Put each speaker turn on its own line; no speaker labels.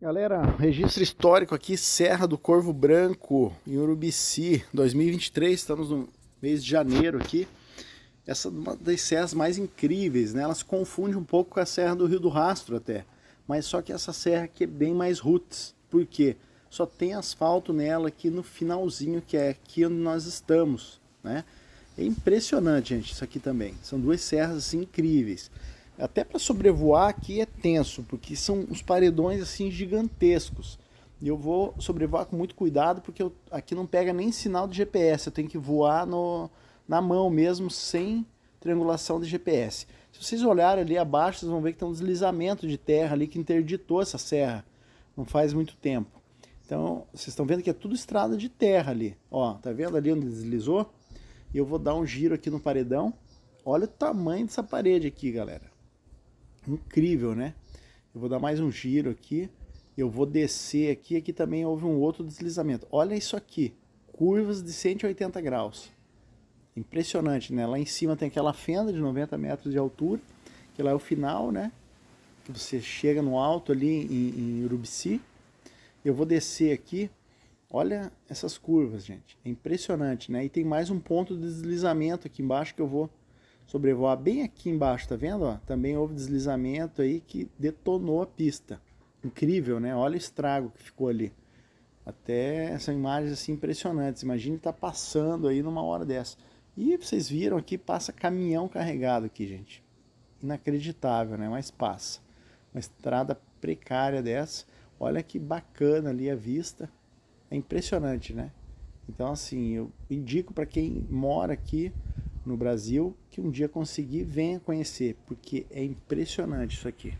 Galera, registro histórico aqui, Serra do Corvo Branco, em Urubici, 2023, estamos no mês de janeiro aqui. Essa é uma das serras mais incríveis, né? Ela se confunde um pouco com a Serra do Rio do Rastro até, mas só que essa serra aqui é bem mais roots, porque Só tem asfalto nela aqui no finalzinho, que é aqui onde nós estamos, né? É impressionante, gente, isso aqui também. São duas serras assim, incríveis. Até para sobrevoar aqui é tenso, porque são uns paredões assim gigantescos. E eu vou sobrevoar com muito cuidado, porque eu, aqui não pega nem sinal de GPS. Eu tenho que voar no, na mão mesmo, sem triangulação de GPS. Se vocês olharem ali abaixo, vocês vão ver que tem um deslizamento de terra ali que interditou essa serra. Não faz muito tempo. Então, vocês estão vendo que é tudo estrada de terra ali. Ó, tá vendo ali onde deslizou? E eu vou dar um giro aqui no paredão. Olha o tamanho dessa parede aqui, galera incrível, né? Eu vou dar mais um giro aqui. Eu vou descer aqui. Aqui também houve um outro deslizamento. Olha isso aqui. Curvas de 180 graus. Impressionante, né? Lá em cima tem aquela fenda de 90 metros de altura. Que lá é o final, né? Que você chega no alto ali em, em Urubici. Eu vou descer aqui. Olha essas curvas, gente. É impressionante, né? E tem mais um ponto de deslizamento aqui embaixo que eu vou sobrevoar bem aqui embaixo, tá vendo? Ó, também houve deslizamento aí que detonou a pista. Incrível, né? Olha o estrago que ficou ali. Até são imagens assim impressionantes. Imagine estar tá passando aí numa hora dessa. E vocês viram aqui, passa caminhão carregado aqui, gente. Inacreditável, né? Mas passa. Uma estrada precária dessa. Olha que bacana ali a vista. É impressionante, né? Então, assim, eu indico para quem mora aqui no Brasil que um dia conseguir venha conhecer, porque é impressionante isso aqui.